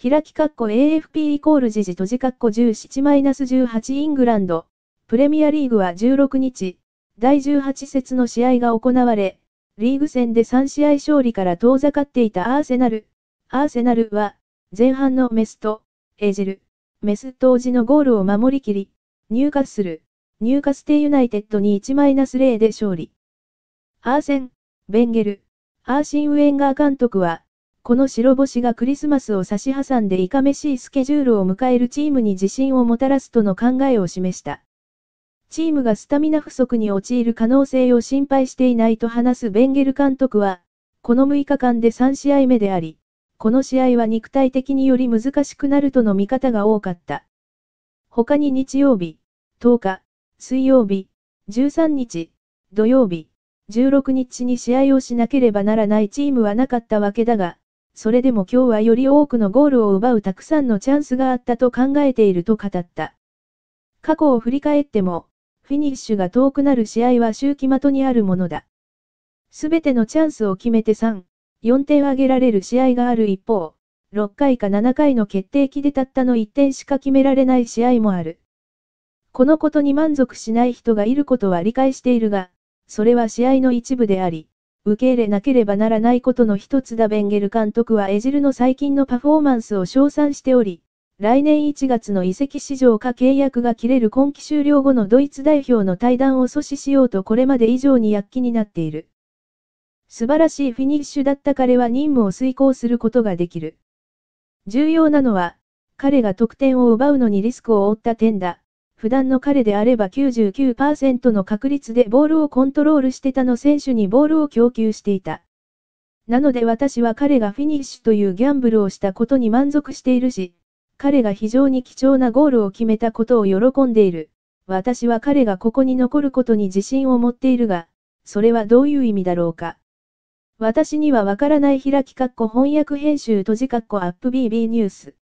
開き括弧 AFP イコール時事閉じ括弧17-18イングランド、プレミアリーグは16日、第18節の試合が行われ、リーグ戦で3試合勝利から遠ざかっていたアーセナル。アーセナルは、前半のメスと、エジル、メス当時のゴールを守りきり、入荷する、入荷ステイユナイテッドに1-0で勝利。アーセン、ベンゲル、アーシン・ウェンガー監督は、この白星がクリスマスを差し挟んでいかめしいスケジュールを迎えるチームに自信をもたらすとの考えを示した。チームがスタミナ不足に陥る可能性を心配していないと話すベンゲル監督は、この6日間で3試合目であり、この試合は肉体的により難しくなるとの見方が多かった。他に日曜日、10日、水曜日、13日、土曜日、16日に試合をしなければならないチームはなかったわけだが、それでも今日はより多くのゴールを奪うたくさんのチャンスがあったと考えていると語った。過去を振り返っても、フィニッシュが遠くなる試合は周期的にあるものだ。すべてのチャンスを決めて3、4点挙げられる試合がある一方、6回か7回の決定機でたったの1点しか決められない試合もある。このことに満足しない人がいることは理解しているが、それは試合の一部であり、受け入れなければならないことの一つだベンゲル監督はエジルの最近のパフォーマンスを称賛しており、来年1月の移籍市場か契約が切れる今季終了後のドイツ代表の対談を阻止しようとこれまで以上に躍起になっている。素晴らしいフィニッシュだった彼は任務を遂行することができる。重要なのは、彼が得点を奪うのにリスクを負った点だ。普段の彼であれば99%の確率でボールをコントロールしてたの選手にボールを供給していた。なので私は彼がフィニッシュというギャンブルをしたことに満足しているし、彼が非常に貴重なゴールを決めたことを喜んでいる。私は彼がここに残ることに自信を持っているが、それはどういう意味だろうか。私にはわからない開き括弧翻訳編集閉じ括弧アップ BB ニュース。